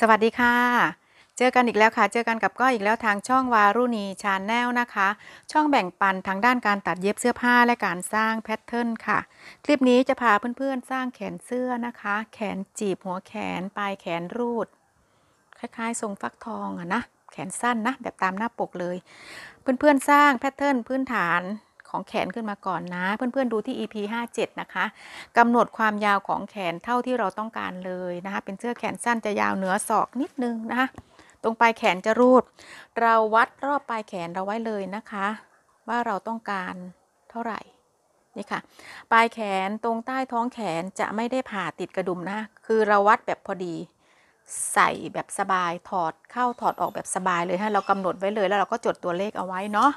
สวัสดีค่ะ เจอกันอีกแล้วค่ะ เจอกันกับก้อยอีกแล้วทางช่องวารุณีชาแนลนะคะ ช่องแบ่งปันทางด้านการตัดเย็บเสื้อผ้าและการสร้างแพทเทิร์นค่ะ คลิปนี้จะพาเพื่อนๆสร้างแขนเสื้อนะคะ แขนจีบหัวแขนปลายแขนรูด คล้ายๆ ทรงฟักทองอะนะ แขนสั้นนะ แบบตามหน้าปกเลย เพื่อนๆสร้างแพทเทิร์นพื้นฐานของแขนขึ้นมาก่อนนะ เพื่อนๆดูที่ EP 57นะคะกำหนดความยาวของแขนเท่าที่เราต้องการเลยนะคะเป็นเสื้อแขนสั้นจะยาวเหนือศอกนิดนึงนะคะ ตรงปลายแขนจะรูด เราวัดรอบปลายแขนเราไว้เลยนะคะ ว่าเราต้องการเท่าไหร่ นี่ค่ะ ปลายแขนตรงใต้ท้องแขนจะไม่ได้ผ่าติดกระดุมนะ คือเราวัดแบบพอดี ใส่แบบสบายถอดเข้าถอดออกแบบสบายเลยฮะเรากำหนดไว้เลย แล้วเราก็จดตัวเลขเอาไว้เนาะ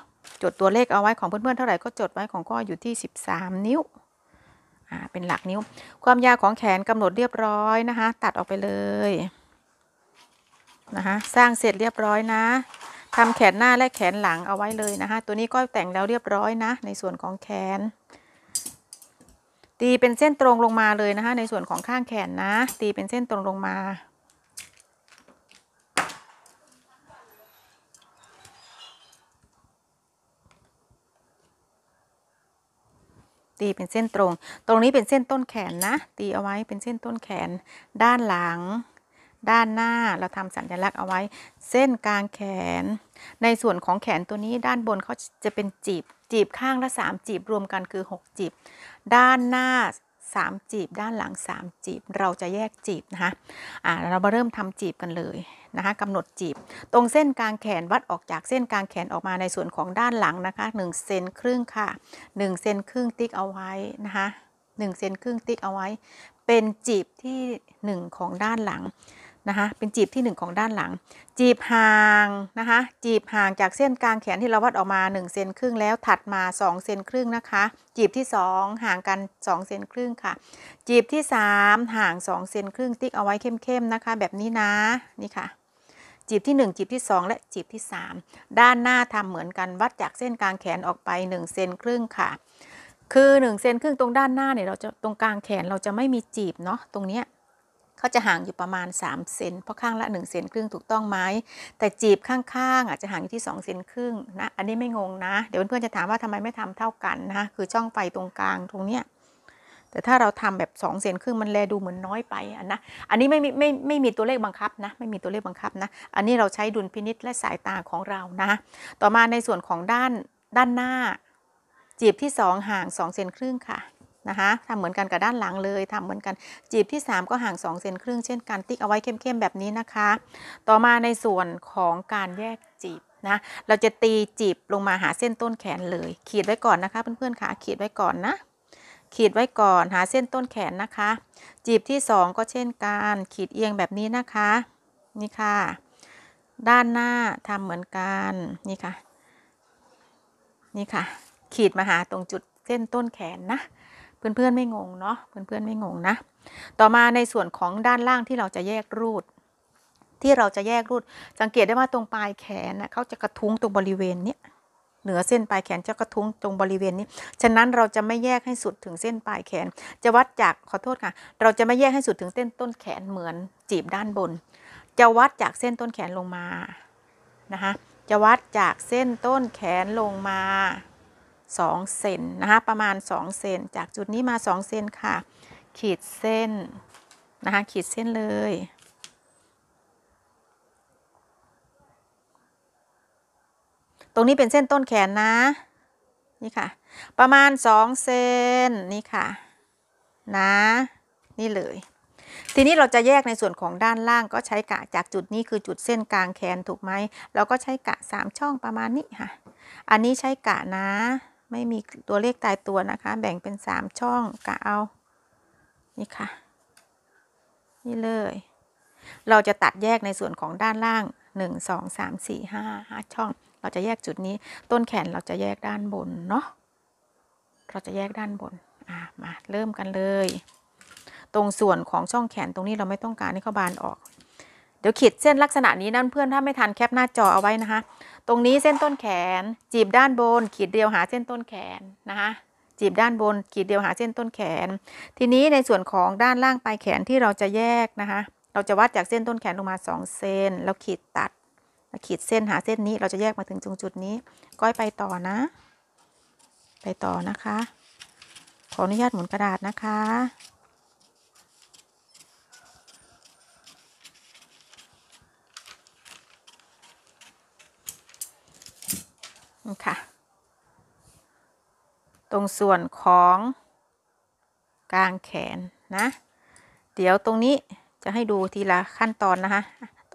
จดตัวเลขเอาไว้ของเพื่อนๆเท่าไหร่ก็จดไว้ของก้อยอยู่ที่ 13 นิ้ว อ่า เป็นหลักนิ้ว ความยาวของแขนกำหนดเรียบร้อยนะคะ ตัดออกไปเลยนะคะสร้างเสร็จเรียบร้อยนะทำแขนหน้าและแขนหลังเอาไว้เลยนะคะ ตัวนี้ก็แต่งแล้วเรียบร้อย นะในส่วนของแขน ตีเป็นเส้นตรงลงมาเลยนะคะในส่วนของข้างแขนนะ ตีเป็นเส้นตรงลงมาตีเป็นเส้นตรง ตรงนี้เป็นเส้นต้นแขนนะ ตีเอาไว้เป็นเส้นต้นแขน ด้านหลัง ด้านหน้า เราทำสัญลักษณ์เอาไว้ เส้นกลางแขน ในส่วนของแขนตัวนี้ด้านบนเขาจะเป็นจีบ จีบข้างละ3จีบรวมกันคือ6จีบ ด้านหน้า3จีบ ด้านหลัง3จีบ เราจะแยกจีบนะคะอ่าเรามาเริ่มทำจีบกันเลยนะคะกำหนดจีบตรงเส้นกลางแขนวัดออกจากเส้นกลางแขนออกมาในส่วนของด้านหลังนะคะ1เซนครึ่งค่ะ1เซนครึ่งติ๊กเอาไว้นะคะ1เซนครึ่งติ๊กเอาไว้ เป็นจีบที่ 1ของด้านหลังนะคะเป็นจีบที่ 1 ของด้านหลัง จีบห่างนะคะ จีบห่างจากเส้นกลางแขนที่เราวัดออกมา1เซนครึ่งแล้วถัดมา2เซนครึ่งนะคะ จีบที่ 2 ห่างกัน2เซนครึ่งค่ะ จีบที่3ห่าง2เซนครึ่งติ๊กเอาไว้เข้มๆนะคะ แบบนี้นะนี่ค่ะจีบที่ 1จีบที่ 2 และจีบที่ 3 ด้านหน้าทำเหมือนกันวัดจากเส้นกลางแขนออกไป 1 เซนครึ่งค่ะ คือ1เซนครึ่งตรงด้านหน้าเนี่ยเราจะตรงกลางแขนเราจะไม่มีจีบเนาะตรงเนี้ยเขาจะห่างอยู่ประมาณ3เซนเพราะข้างละ1เซนครึ่งถูกต้องไหมแต่จีบข้างๆอาจจะห่างอยู่ที่2เซนครึ่งนะอันนี้ไม่งงนะ เดี๋ยวเพื่อนๆจะถามว่าทำไมไม่ทำเท่ากันนะคือช่องไฟตรงกลางตรงเนี้ยแต่ถ้าเราทำแบบ2เซนครึ่งมันแลดูเหมือนน้อยไปอ่นนะ อันนี้ไม่มีไม่ไม่มีตัวเลขบังคับนะไม่มีตัวเลขบังคับนะ อันนี้เราใช้ดุลพินิษและสายตาของเรานะต่อมาในส่วนของด้านด้านหน้าจีบที่ 2 ห่าง 2 เซนครึ่งค่ะนะคะทำเหมือนกันกับด้านหลังเลย ทำเหมือนกันจีบที่ 3 ก็ห่าง2เซนครึ่งเช่นกันติ๊กเอาไว้เข้มๆแบบนี้นะคะ ต่อมาในส่วนของการแยกจีบนะเราจะตีจีบลงมาหาเส้นต้นแขนเลยขีดไว้ก่อนนะคะเพื่อนๆค่ะ ขีดไว้ก่อนนะขีดไว้ก่อนหาเส้นต้นแขนนะคะ จีบที่2ก็เช่นกันขีดเอียงแบบนี้นะคะนี่ค่ะด้านหน้าทำเหมือนกันนี่ค่ะนี่ค่ะ ขีดมาหาตรงจุดเส้นต้นแขนนะเพื่อนๆไม่งงเนาะเพื่อนๆไม่งงนะต่อมาในส่วนของด้านล่างที่เราจะแยกรูดที่เราจะแยกรูดสังเกตได้ว่าตรงปลายแขนนะเขาจะกระทุ้งตรงบริเวณเนี้ยเหนือเส้นปลายแขนจะกระทุ้งตรงบริเวณนี้ ฉะนั้นเราจะไม่แยกให้สุดถึงเส้นปลายแขน จะวัดจากขอโทษค่ะ เราจะไม่แยกให้สุดถึงเส้นต้นแขนเหมือนจีบด้านบน จะวัดจากเส้นต้นแขนลงมา นะคะจะวัดจากเส้นต้นแขนลงมา 2 เซนนะคะประมาณ2เซนจากจุดนี้มา 2 เซนค่ะ ขีดเส้นนะคะขีดเส้นเลยตรงนี้เป็นเส้นต้นแขนนะ นี่ค่ะ ประมาณสองเซนนี่ค่ะ นะ นี่เลย ทีนี้เราจะแยกในส่วนของด้านล่างก็ใช้กะจากจุดนี้คือจุดเส้นกลางแขนถูกไหม เราก็ใช้กะสามช่องประมาณนี้ค่ะ อันนี้ใช้กะนะ ไม่มีตัวเลขตายตัวนะคะ แบ่งเป็นสามช่องกะเอา นี่ค่ะ นี่เลย เราจะตัดแยกในส่วนของด้านล่างหนึ่งสองสามี่ห้าห้าช่องเราจะแยกจุดนี้ต้นแขนเราจะแยกด้านบนเนาะเราจะแยกด้านบนอ่ะมาเริ่มกันเลย ตรงส่วนของช่องแขนตรงนี้เราไม่ต้องการให้เขาบานออก เดี๋ยวขีดเส้นลักษณะนี้นั่นเพื่อนถ้าไม่ทันแคปหน้าจอเอาไว้นะคะ ตรงนี้เส้นต้นแขน จีบด้านบน ขีดเดียวหาเส้นต้นแขนนะคะ จีบด้านบน ขีดเดียวหาเส้นต้นแขน ทีนี้ในส่วนของด้านล่างปลายแขนที่เราจะแยกนะคะ เราจะวัดจากเส้นต้นแขนลงมา2เซนแล้วขีดตัดขีดเส้นหาเส้นนี้เราจะแยกมาถึงตรงจุดนี้ก้อยไปต่อนะ ไปต่อนะคะ ขออนุญาตหมุนกระดาษนะคะค่ะ ตรงส่วนของกลางแขนนะ เดี๋ยวตรงนี้จะให้ดูทีละขั้นตอนนะคะ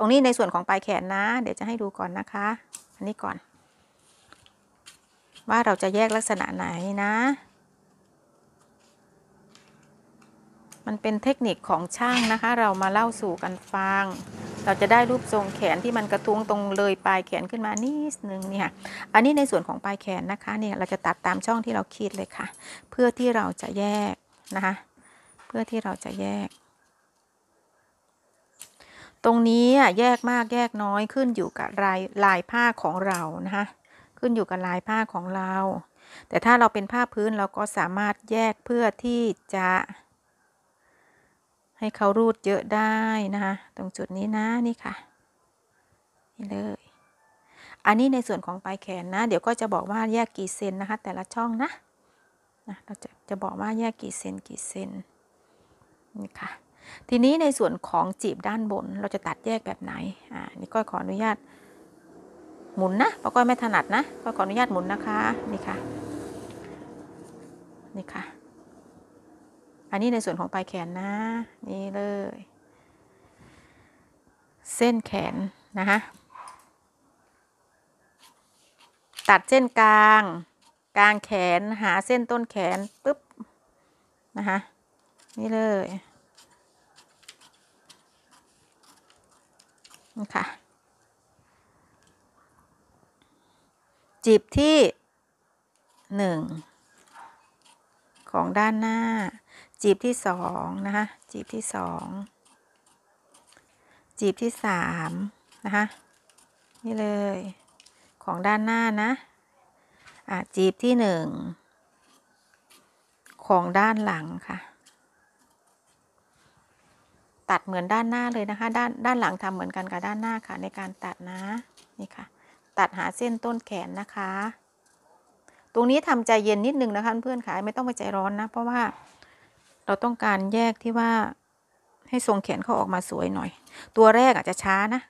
ตรงนี้ในส่วนของปลายแขนนะ เดี๋ยวจะให้ดูก่อนนะคะ อันนี้ก่อน ว่าเราจะแยกลักษณะไหนนะ มันเป็นเทคนิคของช่างนะคะ เรามาเล่าสู่กันฟัง เราจะได้รูปทรงแขนที่มันกระทุ้งตรงเลยปลายแขนขึ้นมานิดนึงเนี่ยอันนี้ในส่วนของปลายแขนนะคะเนี่ยเราจะตัดตามช่องที่เราคิดเลยค่ะ เพื่อที่เราจะแยกนะคะเพื่อที่เราจะแยกตรงนี้แยกมากแยกน้อยขึ้นอยู่กับลาย ลายผ้าของเรานะคะ ขึ้นอยู่กับลายผ้าของเรา แต่ถ้าเราเป็นผ้าพื้นเราก็สามารถแยกเพื่อที่จะ ให้เขารูดเยอะได้นะคะตรงจุดนี้นะนี่ค่ะนี่เลย อันนี้ในส่วนของปลายแขนนะ เดี๋ยวก็จะบอกว่าแยกกี่เซนนะคะ แต่ละช่องนะนะเราจะจะบอกว่าแยกกี่เซนกี่เซนนี่ค่ะทีนี้ในส่วนของจีบด้านบนเราจะตัดแยกแบบไหน อ่านี่ก้อยขออนุญาต หมุนนะเพราะก้อยไม่ถนัดนะก้อยขออนุญาตหมุนนะคะนี่ค่ะนี่ค่ะอันนี้ในส่วนของปลายแขนนะนี่เลย เส้นแขนนะคะตัดเส้นกลาง กลางแขนหาเส้นต้นแขนปุ๊บนะคะนี่เลยค่ะจีบที่หนึ่งของด้านหน้าจีบที่สองนะคะจีบที่สอง จีบที่สามนะคะนี่เลยของด้านหน้านะอ่ะจีบที่หนึ่งของด้านหลังค่ะตัดเหมือนด้านหน้าเลยนะคะด้านด้านหลังทำเหมือนกันกับด้านหน้าค่ะในการตัดนะนี่ค่ะ ตัดหาเส้นต้นแขนนะคะ ตรงนี้ทำใจเย็นนิดนึงนะคะเพื่อนค่ะไม่ต้องไปใจร้อนนะเพราะว่าเราต้องการแยกที่ว่าให้ทรงแขนเขาออกมาสวยหน่อยตัวแรกอาจจะช้านะ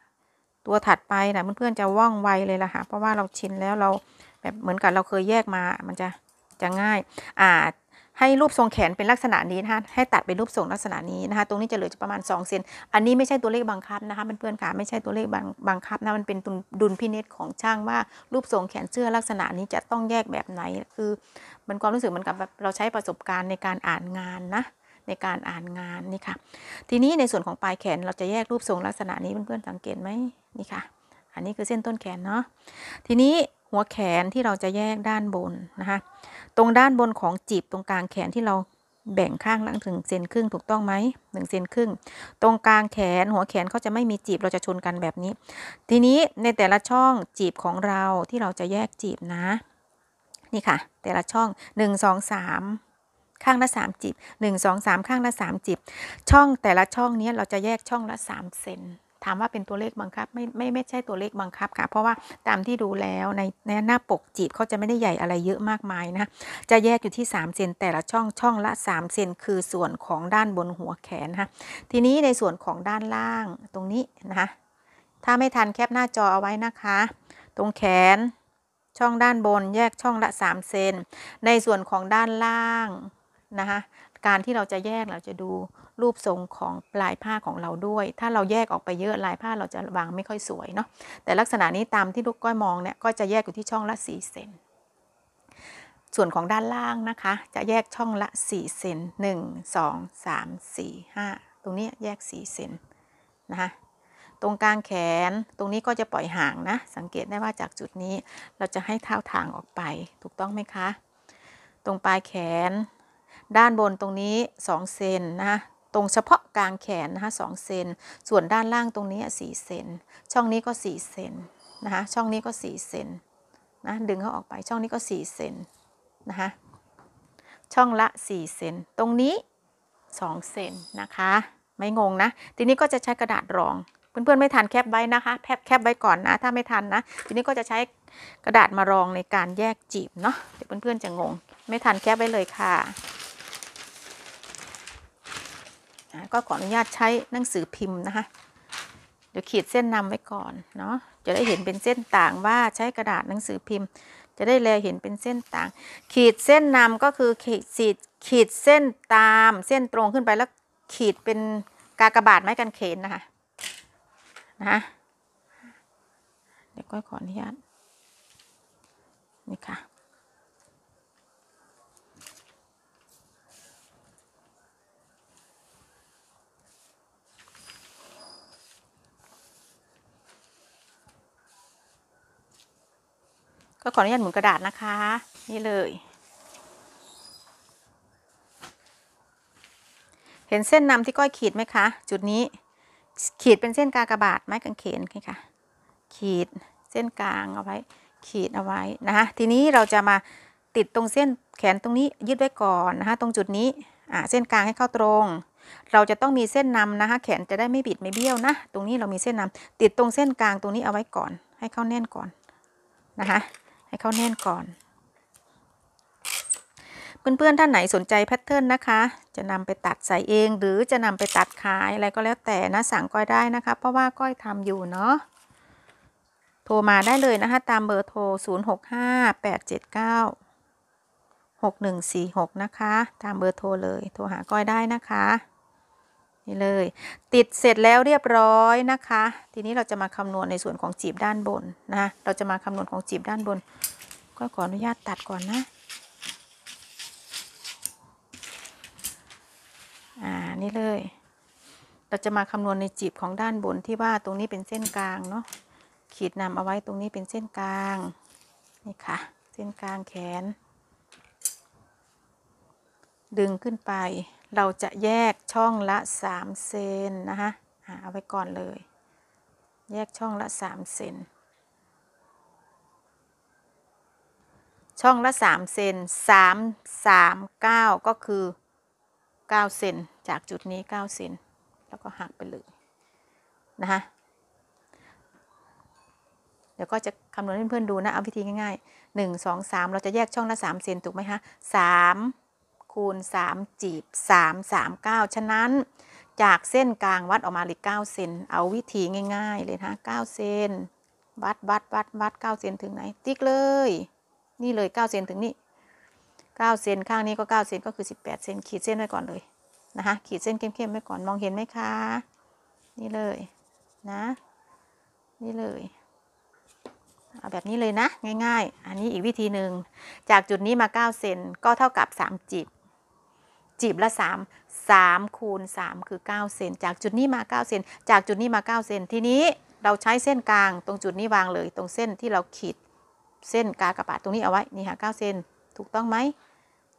ตัวถัดไปนะเพื่อนๆจะว่องไวเลยล่ะค่ะเพราะว่าเราชินแล้วเราแบบเหมือนกับเราเคยแยกมามันจะจะง่ายอ่าให้รูปทรงแขนเป็นลักษณะนี้นะคะให้ตัดเป็นรูปทรงลักษณะนี้นะคะตรงนี้จะเหลือประมาณ2เซนอันนี้ไม่ใช่ตัวเลขบังคับนะคะเพื่อนๆค่ะไม่ใช่ตัวเลขบังคับนะมันเป็นดุลพินิจของช่างว่า รูปทรงแขนเสื้อลักษณะนี้จะต้องแยกแบบไหน คือมันความรู้สึกมันกับเราใช้ประสบการณ์ในการอ่านงานนะในการอ่านงานนี่ค่ะทีนี้ในส่วนของปลายแขนเราจะแยกรูปทรงลักษณะนี้เพื่อนๆสังเกตไหมนี่ค่ะ อันนี้คือเส้นต้นแขนเนาะทีนี้หัวแขนที่เราจะแยกด้านบน นะคะ ตรงด้านบนของจีบตรงกลางแขนที่เราแบ่งข้างล่างถึงเซนครึ่งถูกต้องไหมหนึ่งเซนครึ่งตรงกลางแขนหัวแขนเขาจะไม่มีจีบเราจะชนกันแบบนี้ ทีนี้ในแต่ละช่องจีบของเราที่เราจะแยกจีบนะนี่ค่ะแต่ละช่องหนึ่งสอสามข้างละสามจีบหนึ่งสอสามข้างละสามจีบช่องแต่ละช่องนี้เราจะแยกช่องละสามเซนถามว่าเป็นตัวเลขบังคับไม่ไม่ไม่ใช่ตัวเลขบังคับค่ะเพราะว่าตามที่ดูแล้วในในหน้าปกจีบเขาจะไม่ได้ใหญ่อะไรเยอะมากมายนะจะแยกอยู่ที่3เซนแต่ละช่องช่องละ3เซนคือส่วนของด้านบนหัวแขนนะทีนี้ในส่วนของด้านล่างตรงนี้นะคะถ้าไม่ทันแคปหน้าจอเอาไว้นะคะ ตรงแขนช่องด้านบนแยกช่องละ3เซนในส่วนของด้านล่างนะคะการที่เราจะแยกเราจะดูรูปทรงของลายผ้าของเราด้วย ถ้าเราแยกออกไปเยอะลายผ้าเราจะวางไม่ค่อยสวยเนาะ แต่ลักษณะนี้ตามที่ลูกก้อยมองเนี่ยก็จะแยกอยู่ที่ช่องละ 4 เซน ส่วนของด้านล่างนะคะ จะแยกช่องละ4เซน 1 2 3 4 5 ตรงนี้แยก 4 เซนนะคะตรงกลางแขนตรงนี้ก็จะปล่อยห่างนะ สังเกตได้ว่าจากจุดนี้เราจะให้เท้าทางออกไป ถูกต้องไหมคะ ตรงปลายแขนด้านบนตรงนี้ 2 เซนนะตรงเฉพาะกลางแขนนะคะสเซนส่วนด้านล่างตรงนี้4เซน ช่องนี้ก็ 4 เซนนะคะ ช่องนี้ก็4เซนนะดึงเขาออกไปช่องนี้ก็ 4 เซนนะคะ ช่องละ 4 เซน ตรงนี้ 2 เซนนะคะ ไม่งงนะ ทีนี้ก็จะใช้กระดาษรองเพื่อนๆไม่ทันแคบไว้นะคะแคบแคบไว้ก่อนนะถ้าไม่ทันนะ ทีนี้ก็จะใช้กระดาษมารองในการแยกจีบเนาะเดี๋ยวเพื่อนๆจะงงไม่ทันแคบไว้เลยค่ะก็ขออนุญาตใช้หนังสือพิมพ์นะคะ เดี๋ยวขีด เส้นนำไว้ก่อน เนาะจะได้เห็นเป็นเส้นต่างว่าใช้กระดาษหนังสือพิมพ์ จะได้แลเห็นเป็นเส้นต่าง ขีด เส้น นำ ก็คือขีดสีขีดเส้นตามเส้นตรงขึ้นไปแล้วขีดเป็นกากบาดไม้กันเขนนะคะนะเดี๋ยวก็ขออนุญาตนี่ค่ะก็ขออนุญาตหมุนกระดาษนะคะ นี่เลย เห็นเส้นนำที่ก้อยขีดไหมคะ จุดนี้ ขีดเป็นเส้นกากระบาดไม้กางเขนค่ะ ขีด เส้นกลางเอาไว้ ขีดเอาไว้นะคะ ทีนี้เราจะมาติดตรงเส้นแขนตรงนี้ยืดไว้ก่อนนะคะ ตรงจุดนี้อ่าเส้นกลางให้เข้าตรง เราจะต้องมีเส้นนำนะคะ แขนจะได้ไม่บิดไม่เบี้ยวนะตรงนี้เรามีเส้นนำติดตรงเส้นกลางตรงนี้เอาไว้ก่อน ให้เข้าแน่นก่อนนะคะให้เขาแน่นก่อน เพื่อน ๆ ท่านไหนสนใจแพทเทิร์นนะคะ จะนำไปตัดใส่เองหรือจะนำไปตัดขาย อะไรก็แล้วแต่นะ สั่งก้อยได้นะคะ เพราะว่าก้อยทำอยู่เนาะโทรมาได้เลยนะคะ ตามเบอร์โทร 0658796146 นะคะ ตามเบอร์โทรเลย โทรหาก้อยได้นะคะนี่เลย ติดเสร็จแล้วเรียบร้อยนะคะ ทีนี้เราจะมาคำนวณในส่วนของจีบด้านบน นะ เราจะมาคำนวณของจีบด้านบน ก็ขออนุญาตตัดก่อนนะ อ่า นี่เลย เราจะมาคำนวณในจีบของด้านบนที่ว่าตรงนี้เป็นเส้นกลางเนาะขีดนำเอาไว้ตรงนี้เป็นเส้นกลางนี่ค่ะ เส้นกลางแขน ดึงขึ้นไปเราจะแยกช่องละ3เซนนะคะเอาไว้ก่อนเลย แยกช่องละ3เซน ช่องละ3เซน3 3 9 ก็คือ9เซนจากจุดนี้9เซน แล้วก็หักไปเลยนะคะเดี๋ยวก็จะคำนวณให้เพื่อนๆดูนะ เอาวิธีง่ายๆ1 2 3 เราจะแยกช่องละ3เซนถูกไหมคะ3คูณ3จีบ3 3 9 ฉะนั้นจากเส้นกลางวัดออกมาเลย9เซน เอาวิธีง่าย ๆเลยนะ9เซนวัดวัดวัดวัด9เซนถึงไหน ติ๊กเลย นี่เลย9เซนถึงนี่9เซนข้างนี้ก็9เซนก็คือ 18เซนขีดเส้นไว้ก่อนเลยนะคะ ขีดเส้นเข้มๆไว้ก่อน มองเห็นไหมคะ นี่เลยนะ นี่เลยเอาแบบนี้เลยนะง่ายๆ อันนี้อีกวิธีหนึ่ง จากจุดนี้มา9เซนก็เท่ากับ3จีบจีบละ3 3คูณ3คือ9เซน จากจุดนี้มา9เซนจากจุดนี้มา9เซนทีนี้เราใช้เส้นกลางตรงจุดนี้วางเลย ตรงเส้นที่เราขีดเส้นกากระบาดตรงนี้เอาไว้นี่ค่ะ9เซนถูกต้องไหม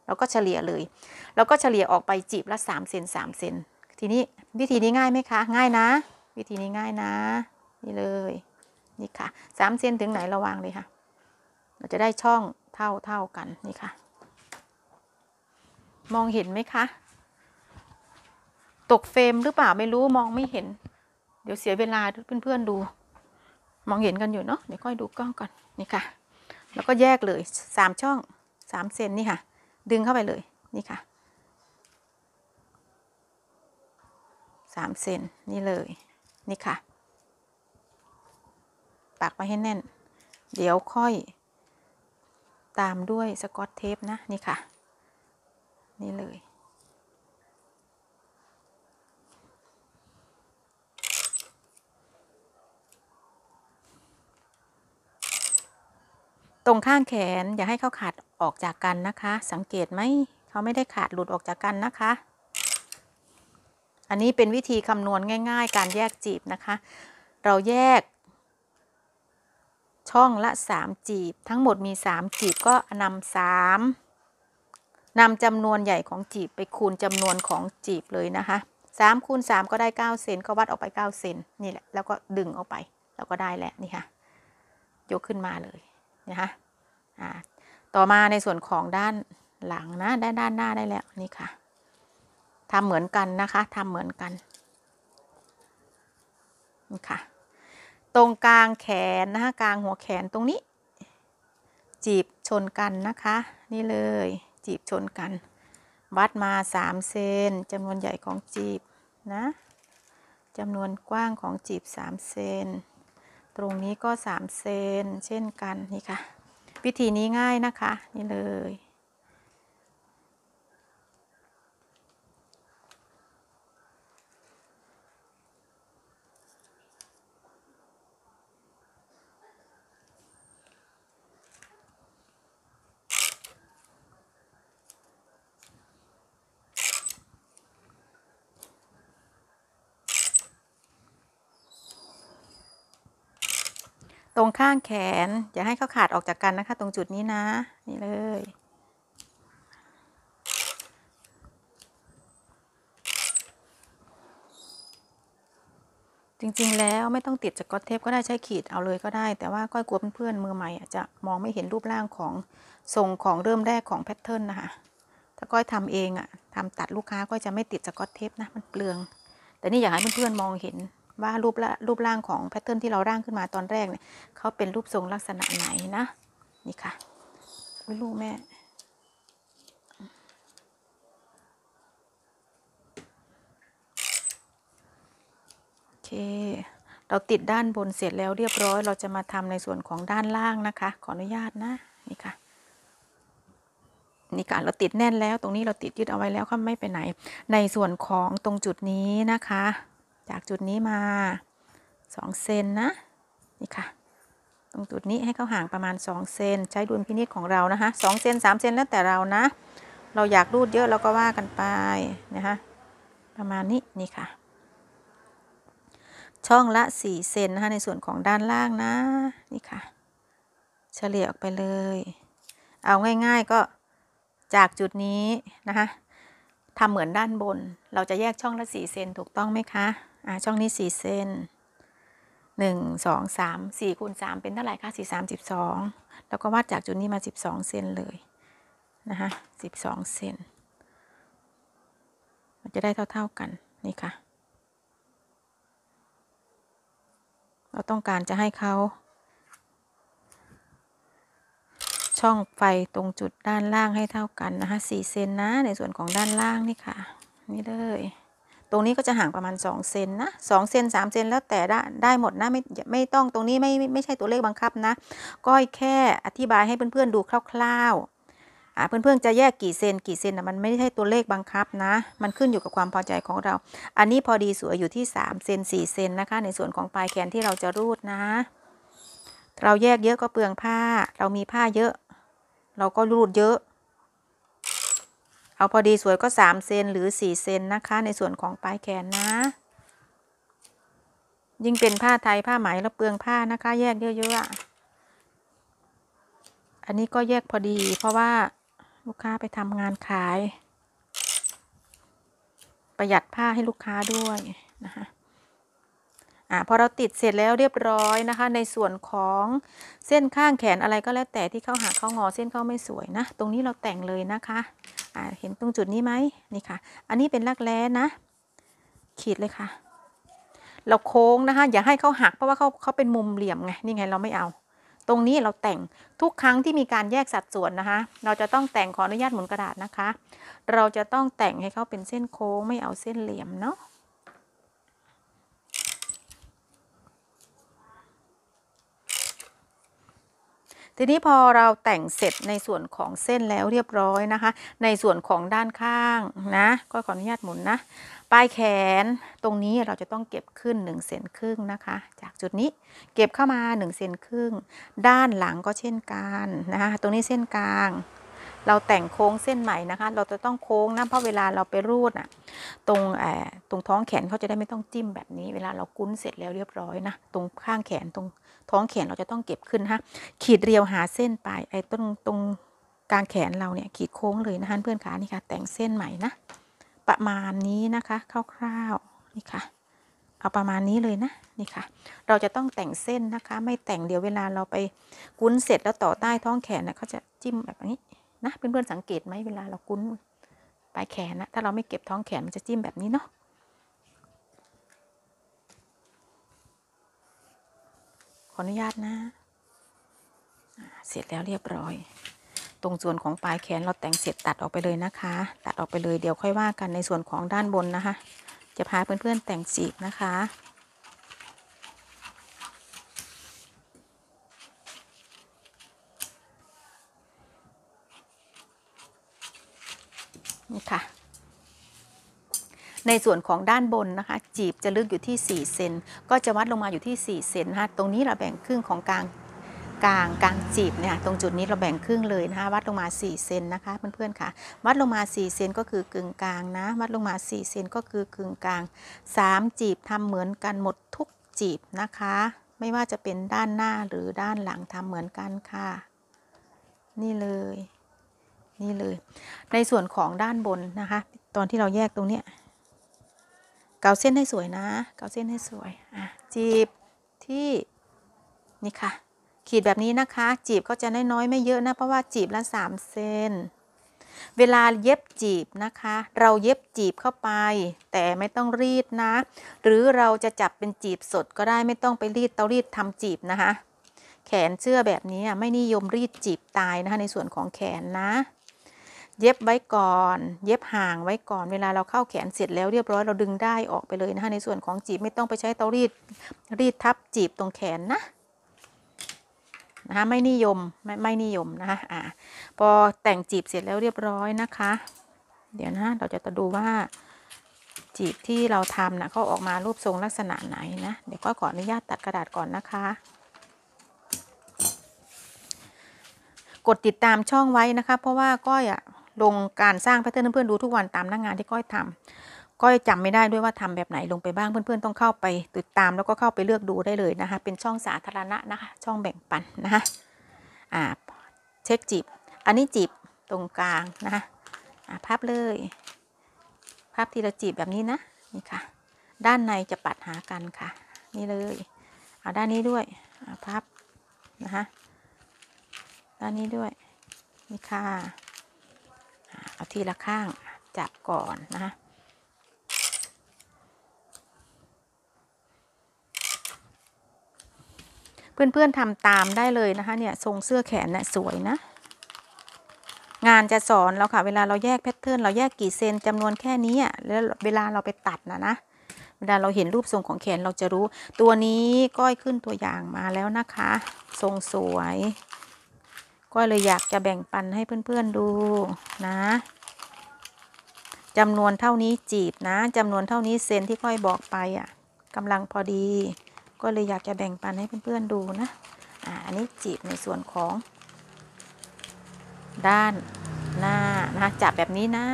เราก็เฉลี่ยเลยเราก็เฉลี่ยออกไปจีบละ3เซน3เซนทีนี้วิธีนี้ง่ายไหมคะง่ายนะ วิธีนี้ง่ายนะ นี่เลยนี่ค่ะ3เซนถึงไหนระวางเลยค่ะ เราจะได้ช่องเท่าเท่ากันนี่ค่ะมองเห็นไหมคะ ตกเฟรมหรือเปล่าไม่รู้มองไม่เห็น เดี๋ยวเสียเวลาเพื่อนๆดู มองเห็นกันอยู่เนาะเดี๋ยวค่อยดูกล้องก่อนนี่ค่ะ แล้วก็แยกเลยสามช่องสามเซนนี่ค่ะ ดึงเข้าไปเลยนี่ค่ะสามเซนนี่เลย นี่ค่ะปักไว้ให้แน่นเดี๋ยวค่อยตามด้วยสกอตเทปนะนี่ค่ะนี่เลย ตรงข้างแขนอย่าให้เขาขาดออกจากกันนะคะ สังเกตไหมเขาไม่ได้ขาดหลุดออกจากกันนะคะ อันนี้เป็นวิธีคำนวณง่ายๆ การแยกจีบนะคะ เราแยก ช่องละ3จีบ ทั้งหมดมี3จีบก็นำา3นำจำนวนใหญ่ของจีบไปคูณจำนวนของจีบเลยนะคะ3คูณ3ก็ได้9เซนก็วัดออกไป9เซนนี่แหละ แล้วก็ดึงออกไปแล้วก็ได้แหละนี่ค่ะ ยกขึ้นมาเลยนะคะอ่าต่อมาในส่วนของด้านหลังนะด้านด้านหน้าได้แล้วนี่ค่ะ ทำเหมือนกันนะคะทำเหมือนกันนี่ค่ะ ตรงกลางแขนนะคะกลางหัวแขนตรงนี้ จีบชนกันนะคะ นี่เลยจีบชนกัน วัดมาสามเซน จำนวนใหญ่ของจีบนะจำนวนกว้างของจีบสามเซน ตรงนี้ก็สามเซนเช่นกัน นี่ค่ะวิธีนี้ง่ายนะคะ นี่เลยงข้างแขน อย่าให้เขาขาดออกจากกันนะคะ ตรงจุดนี้นะ นี่เลย จริงๆแล้วไม่ต้องติดจากก๊อตเทปก็ได้ใช้ขีดเอาเลยก็ได้แต่ว่าก้อยกลัวเพื่อนๆมือใหม่จะมองไม่เห็นรูปร่างของทรงของเริ่มแรกของแพทเทิร์นนะคะถ้าก้อยทำเองอะ่ะ ทำตัดลูกค้าก็จะไม่ติดจากก๊อตเทปนะมันเปลืองแต่นี่อยากให้เพื่อนๆมองเห็นว่ารูปรูปร่างของแพทเทิร์นที่เราร่างขึ้นมาตอนแรกเนี่ยเขาเป็นรูปทรงลักษณะไหนนะนี่ค่ะลูกแม่โอเค เราติดด้านบนเสร็จแล้วเรียบร้อย เราจะมาทำในส่วนของด้านล่างนะคะ ขออนุญาตนะนี่ค่ะนี่ค่ะเราติดแน่นแล้วตรงนี้เราติดยึดเอาไว้แล้วก็ไม่ไปไหน ในส่วนของตรงจุดนี้นะคะจาก จุดนี้มาสองเซนนะนี่ค่ะ ตรง จุดนี้ให้เขาห่างประมาณสองเซนใช้ดุลพินิจของเรา นะคะสองเซนสามเซนแล้ว แต่เรา นะ เราอยาก รูดเยอะเราก็ว่ากันไปนะคะประมาณนี้ นี่ ค่ะ ช่องละสี่เซนนะคะในส่วนของด้านล่างนะนี่ค่ะเฉลี่ยออกไปเลยเอาง่ายๆก็จากจุดนี้นะคะทำเหมือนด้านบน เราจะแยกช่องละสี่เซนถูกต้องไหมคะอ่าช่องนี้สี่เส้นหนึ่งสองสามสี่คูณสามเป็นเท่าไหร่คะสี่สามสิบสองแล้วก็วาดจากจุดนี้มาสิบสองเซนเลย นะคะสิบสองเซนมันจะได้เท่าๆกันนี่ค่ะ เราต้องการจะให้เขาช่องไฟตรงจุดด้านล่างให้เท่ากันนะคะสี่เซนนะในส่วนของด้านล่างนี่ค่ะ นี่เลยตรงนี้ก็จะห่างประมาณ2เซนนะสเซน3เซนแล้วแต่ได้ได้หมดนะ ไม่ไม่ต้องตรงนี้ไม่ไม่ใช่ตัวเลขบังคับนะก้อยแค่อธิบายให้เพื่อนๆดูคร่าวๆ่เพื่อนๆจะแยกกี่เซนกี่เซนนะมันไม่ใช่ตัวเลขบังคับนะ มันขึ้นอยู่กับความพอใจของเราอันนี้พอดีสวยอยู่ที่ 3 เซน4 เซนนะคะ ในส่วนของปลายแขนที่เราจะรูดนะ เราแยกเยอะก็เปลืองผ้า เรามีผ้าเยอะ เราก็รูดเยอะเอาพอดีสวยก็สามเซนหรือสี่เซนนะคะในส่วนของปลายแขนนะ ยิ่งเป็นผ้าไทยผ้าไหมแล้วเปลืองผ้านะคะแยกเยอะๆอันนี้ก็แยกพอดีเพราะว่าลูกค้าไปทำงานขาย ประหยัดผ้าให้ลูกค้าด้วยนะคะอ่ะพอเราติดเสร็จแล้วเรียบร้อยนะคะ ในส่วนของเส้นข้างแขนอะไรก็แล้วแต่ที่เข้าหาเข้างอเส้นเข้าไม่สวยนะ ตรงนี้เราแต่งเลยนะคะเห็นตรงจุดนี้ไหมนี่ค่ะอันนี้เป็นรักแร้นะ ขีดเลยค่ะ เราโค้งนะคะอย่าให้เขาหักเพราะว่าเขาเขาเป็นมุมเหลี่ยมไง นี่ไง เราไม่เอา ตรงนี้เราแต่งทุกครั้งที่มีการแยกสัดส่วนนะคะเราจะต้องแต่งขออนุญาตหมุนกระดาษนะคะ เราจะต้องแต่งให้เขาเป็นเส้นโค้ง ไม่เอาเส้นเหลี่ยมเนาะทีนี้พอเราแต่งเสร็จในส่วนของเส้นแล้วเรียบร้อยนะคะ ในส่วนของด้านข้างนะก็ขออนุญาตหมุนนะปลายแขนตรงนี้เราจะต้องเก็บขึ้น1เซนครึ่งนะคะ จากจุดนี้เก็บเข้ามา1เซนครึ่ง ด้านหลังก็เช่นกันนะคะตรงนี้เส้นกลาง เราแต่งโค้งเส้นใหม่นะคะเราจะต้องโค้งนะเพราะเวลาเราไปรูดอ่ะตรงตรงท้องแขนเขาจะได้ไม่ต้องจิ้มแบบนี้ เวลาเรากุ้นเสร็จแล้วเรียบร้อยนะตรงข้างแขนตรงท้องแขนเราจะต้องเก็บขึ้นฮะขีดเรียวหาเส้นปลายไอ้ตรงตรง กลางแขนเราเนี่ย ขีดโค้งเลยนะฮะเพื่อนขานี่ค่ะแต่งเส้นใหม่นะประมาณนี้นะคะคร่าวๆนี่ค่ะ เอาประมาณนี้เลยนะนี่ค่ะ เราจะต้องแต่งเส้นนะคะ ไม่แต่งเดี๋ยวเวลาเราไป กุ้นเสร็จแล้วต่อใต้ท้องแขนนะเขาจะจิ้มแบบนี้ นะเพื่อนๆสังเกตไหมเวลาเรากุ้นปลายแขนนะถ้าเราไม่เก็บท้องแขนมันจะจิ้มแบบนี้เนาะขออนุญาตนะ เสร็จแล้วเรียบร้อย ตรงส่วนของปลายแขนเราแต่งเสร็จตัดออกไปเลยนะคะ ตัดออกไปเลยเดี๋ยวค่อยว่ากันในส่วนของด้านบนนะคะ จะพาเพื่อนๆแต่งสีบนะคะในส่วนของด้านบนนะคะ จีบจะลึกอยู่ที่4 เซนก็จะวัดลงมาอยู่ที่4เซนนะคะตรงนี้เราแบ่งครึ่งของกลางกลางกลางจีบเนี่ยตรงจุดนี้เราแบ่งครึ่งเลยนะคะ วัดลงมา 4 เซนนะคะ เพื่อนๆค่ะ วัดลงมา4เซนก็คือกึ่งกลางนะวัดลงมา4เซนก็คือกึ่งกลาง3จีบทำเหมือนกันหมดทุกจีบนะคะไม่ว่าจะเป็นด้านหน้าหรือด้านหลังทำเหมือนกันค่ะ นี่เลย นี่เลย ในส่วนของด้านบนนะคะ ตอนที่เราแยกตรงเนี้ยเกาเส้นให้สวยนะ เกาเส้นให้สวย อ่ะจีบที่นี่ค่ะ ขีดแบบนี้นะคะ จีบก็จะน้อยๆไม่เยอะนะ เพราะว่าจีบละ3เส้นเวลาเย็บจีบนะคะ เราเย็บจีบเข้าไป แต่ไม่ต้องรีดนะ หรือเราจะจับเป็นจีบสดก็ได้ไม่ต้องไปรีดเตารีดทำจีบนะคะ แขนเสื้อแบบนี้ไม่นิยมรีดจีบตายนะคะ ในส่วนของแขนนะเย็บไว้ก่อน เย็บห่างไว้ก่อน เวลาเราเข้าแขนเสร็จแล้วเรียบร้อยเราดึงได้ออกไปเลยนะคะ ในส่วนของจีบไม่ต้องไปใช้เตารีด รีดทับจีบตรงแขนนะนะคะไม่นิยมไม่ไม่นิยมนะคะอ่าพอแต่งจีบเสร็จแล้วเรียบร้อยนะคะ เดี๋ยวนะเราจะดูว่าจีบที่เราทำนะเขาออกมารูปทรงลักษณะไหนนะ เดี๋ยวก็ขออนุญาตตัดกระดาษก่อนนะคะ กดติดตามช่องไว้นะคะ เพราะว่าก้อยอ่ะลงการ สร้างแพทเทิร์นเพื่อนๆดูทุกวันตามหน้างงานที่ก้อยทำก็จำไม่ได้ด้วยว่าทำแบบไหนลงไปบ้างเพื่อนๆต้องเข้าไป ติดตามแล้วก็เข้าไปเลือกดูได้เลยนะคะ เป็นช่องสาธารณะนะคะ ช่องแบ่งปันนะคะอ่าเช็คจีบอันนี้จีบตรงกลางนะคะอ่าพับเลยพับทีละจีบแบบนี้นะนี่ค่ะ ด้านในจะปัดหากันค่ะ นี่เลยเอาด้านนี้ด้วยอ่าพับนะคะด้านนี้ด้วยนี่ค่ะเอาทีละข้างจับก่อนนะเพื่อนๆทำตามได้เลยนะคะเนี่ยทรงเสื้อแขนเนี่ยสวยนะ งานจะสอนเราค่ะ เวลาเราแยกแพทเทิร์นเราแยกกี่เซนจำนวนแค่นี้แล้วเวลาเราไปตัดนะนะเวลาเราเห็นรูปทรงของแขนเราจะรู้ ตัวนี้ก้อยขึ้นตัวอย่างมาแล้วนะคะ ทรงสวยก็เลยอยากจะแบ่งปันให้เพื่อนๆดูนะจำนวนเท่านี้จีบนะจำนวนเท่านี้เซนที่ก้อยบอกไปอ่ะกำลังพอดี ก็เลยอยากจะแบ่งปันให้เพื่อนๆดูนะอ่าอันนี้จีบในส่วนของ ด้านหน้านะจับแบบนี้นะ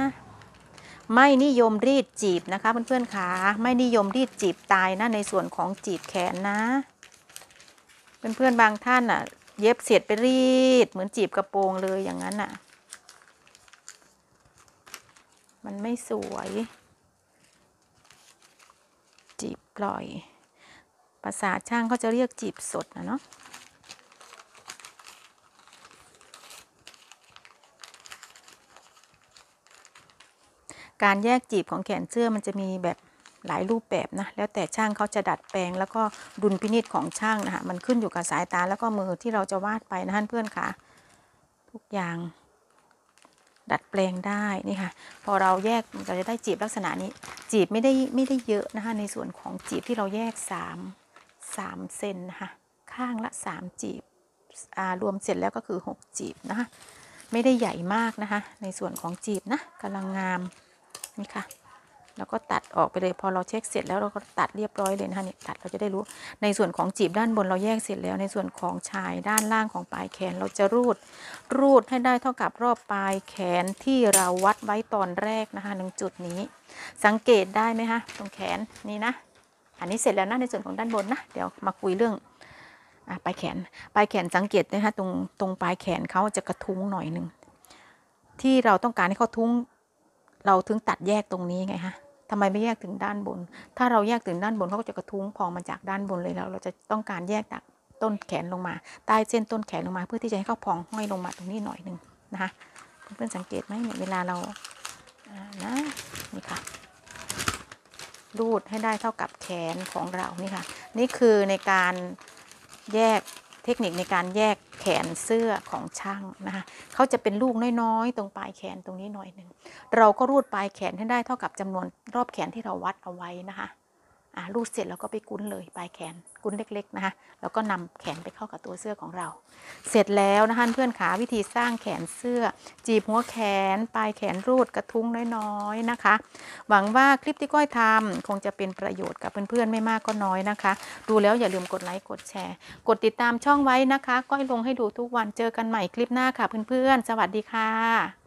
ไม่นิยมรีดจีบนะคะเพื่อนๆขาไม่นิยมรีดจีบตายนะในส่วนของจีบแขนนะเพื่อนๆบางท่านอ่ะเย็บเสียดไปรีดเหมือนจีบกระโปรงเลยอย่างนั้นน่ะ มันไม่สวย จีบปล่อย ภาษาช่างเขาจะเรียกจีบสดนะเนาะ การแยกจีบของแขนเสื้อมันจะมีแบบหลายรูปแบบนะแล้วแต่ช่างเขาจะดัดแปลง แล้วก็ ดุลพินิษของช่างนะคะมันขึ้นอยู่กับสายตาแล้วก็มือที่เราจะวาดไปนะท่านเพื่อนค่ะทุกอย่าง ดัดแปลงได้นี่ค่ะ พอเราแยกเราจะได้จีบลักษณะนี้ จีบไม่ได้ไม่ได้เยอะนะคะในส่วนของจีบที่เราแยก3ามเซนนะคะข้างละ 3 จีบรวมเสร็จแล้วก็คือ 6 จีบนะคะไม่ได้ใหญ่มากนะคะ ในส่วนของจีบนะกำลังงามนี่ค่ะแล้วก็ตัดออกไปเลยพอเราเช็คเสร็จแล้วเราก็ตัดเรียบร้อยเลยนะคะเนี่ยตัดเราจะได้รู้ในส่วนของจีบด้านบนเราแยกเสร็จแล้ว ในส่วนของชายด้านล่างของปลายแขนเราจะรูด รูดให้ได้เท่ากับรอบปลายแขนที่เราวัดไว้ตอนแรก นะคะหนึ่งจุดนี้ สังเกตได้ไหมคะ ตรงแขนนี่นะอันนี้เสร็จแล้วนะในส่วนของด้านบนนะ เดี๋ยวมาคุยเรื่องอปลายแขน ปลายแขนสังเกตนะคะตรงตรงปลายแขนเขาจะกระทุ้งหน่อยหนึ่งที่เราต้องการให้เขาทุ้งเราถึงตัดแยกตรงนี้ไงฮะทำไมไม่แยกถึงด้านบน ถ้าเราแยกถึงด้านบนเขาก็จะกระทุ้งพองมาจากด้านบนเลยแล้ว เราจะต้องการแยกจากต้นแขนลงมา ใต้เส้นต้นแขนลงมา เพื่อที่จะให้เขาพองห้อยลงมาตรงนี้หน่อยหนึ่งนะคะเพื่อนสังเกตไหมเวลาเรานะนี่ค่ะรูดให้ได้เท่ากับแขนของเรานี่ค่ะ นี่คือในการแยกเทคนิคในการแยกแขนเสื้อของช่างนะคะเขาจะเป็นลูกน้อยๆ ตรงปลายแขนตรงนี้หน่อยหนึ่ง เราก็รูดปลายแขนให้ได้เท่ากับจำนวนรอบแขนที่เราวัดเอาไว้นะคะอ่ารูดเสร็จแล้วก็ไปกุ้นเลยปลายแขนุ้นเล็ก ๆ นะคะ แล้วก็นำแขนไปเข้ากับตัวเสื้อของเรา เสร็จแล้วนะคะเพื่อนขาวิธีสร้างแขนเสื้อ จีบหัวแขน ปลายแขนรูดกระทุ้งน้อยๆ นะคะ หวังว่าคลิปที่ก้อยทำคงจะเป็นประโยชน์กับเพื่อนๆ ไม่มากก็น้อยนะคะ ดูแล้วอย่าลืมกดไลค์กดแชร์ กดติดตามช่องไว้นะคะก้อยลงให้ดูทุกวันเจอกันใหม่คลิปหน้าค่ะเพื่อนๆ สวัสดีค่ะ